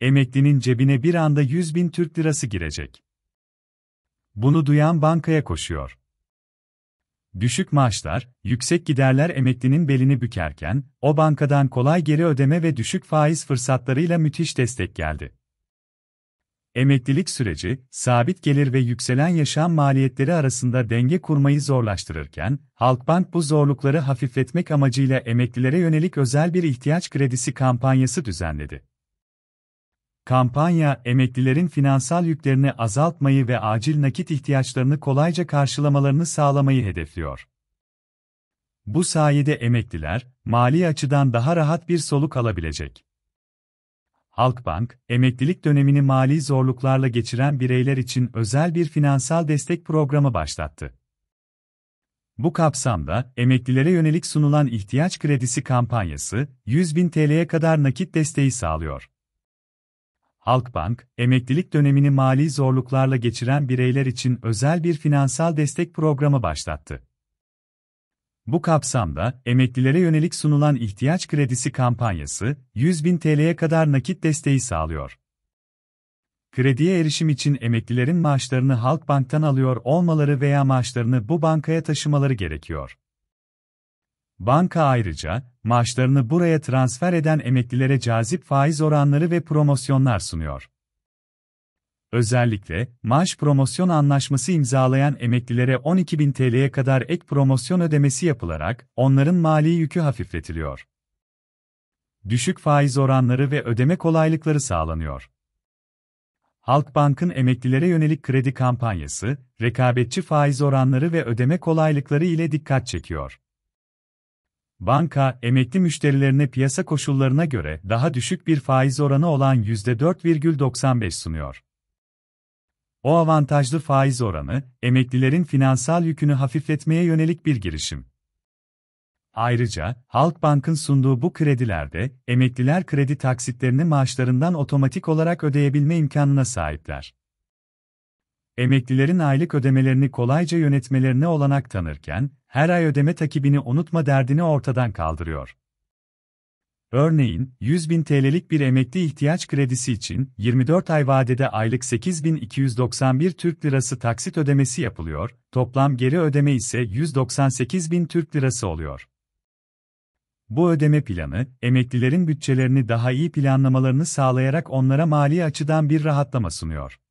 Emeklinin cebine bir anda 100 bin Türk lirası girecek. Bunu duyan bankaya koşuyor. Düşük maaşlar, yüksek giderler emeklinin belini bükerken, o bankadan kolay geri ödeme ve düşük faiz fırsatlarıyla müthiş destek geldi. Emeklilik süreci, sabit gelir ve yükselen yaşam maliyetleri arasında denge kurmayı zorlaştırırken, Halkbank bu zorlukları hafifletmek amacıyla emeklilere yönelik özel bir ihtiyaç kredisi kampanyası düzenledi. Kampanya, emeklilerin finansal yüklerini azaltmayı ve acil nakit ihtiyaçlarını kolayca karşılamalarını sağlamayı hedefliyor. Bu sayede emekliler, mali açıdan daha rahat bir soluk alabilecek. Halkbank, emeklilik dönemini mali zorluklarla geçiren bireyler için özel bir finansal destek programı başlattı. Bu kapsamda, emeklilere yönelik sunulan ihtiyaç kredisi kampanyası, 100 bin TL'ye kadar nakit desteği sağlıyor. Halkbank, emeklilik dönemini mali zorluklarla geçiren bireyler için özel bir finansal destek programı başlattı. Bu kapsamda, emeklilere yönelik sunulan ihtiyaç kredisi kampanyası, 100 bin TL'ye kadar nakit desteği sağlıyor. Krediye erişim için emeklilerin maaşlarını Halkbank'tan alıyor olmaları veya maaşlarını bu bankaya taşımaları gerekiyor. Banka ayrıca, maaşlarını buraya transfer eden emeklilere cazip faiz oranları ve promosyonlar sunuyor. Özellikle, maaş promosyon anlaşması imzalayan emeklilere 12.000 TL'ye kadar ek promosyon ödemesi yapılarak, onların mali yükü hafifletiliyor. Düşük faiz oranları ve ödeme kolaylıkları sağlanıyor. Halkbank'ın emeklilere yönelik kredi kampanyası, rekabetçi faiz oranları ve ödeme kolaylıkları ile dikkat çekiyor banka, emekli müşterilerine piyasa koşullarına göre daha düşük bir faiz oranı olan %4,95 sunuyor. O avantajlı faiz oranı, emeklilerin finansal yükünü hafifletmeye yönelik bir girişim. Ayrıca, Halkbank'ın sunduğu bu kredilerde, emekliler kredi taksitlerini maaşlarından otomatik olarak ödeyebilme imkanına sahipler emeklilerin aylık ödemelerini kolayca yönetmelerine olanak tanırken, her ay ödeme takibini unutma derdini ortadan kaldırıyor. Örneğin, 100 bin TL'lik bir emekli ihtiyaç kredisi için 24 ay vadede aylık 8.291 Türk Lirası taksit ödemesi yapılıyor, toplam geri ödeme ise 198 bin Türk Lirası oluyor. Bu ödeme planı, emeklilerin bütçelerini daha iyi planlamalarını sağlayarak onlara mali açıdan bir rahatlama sunuyor.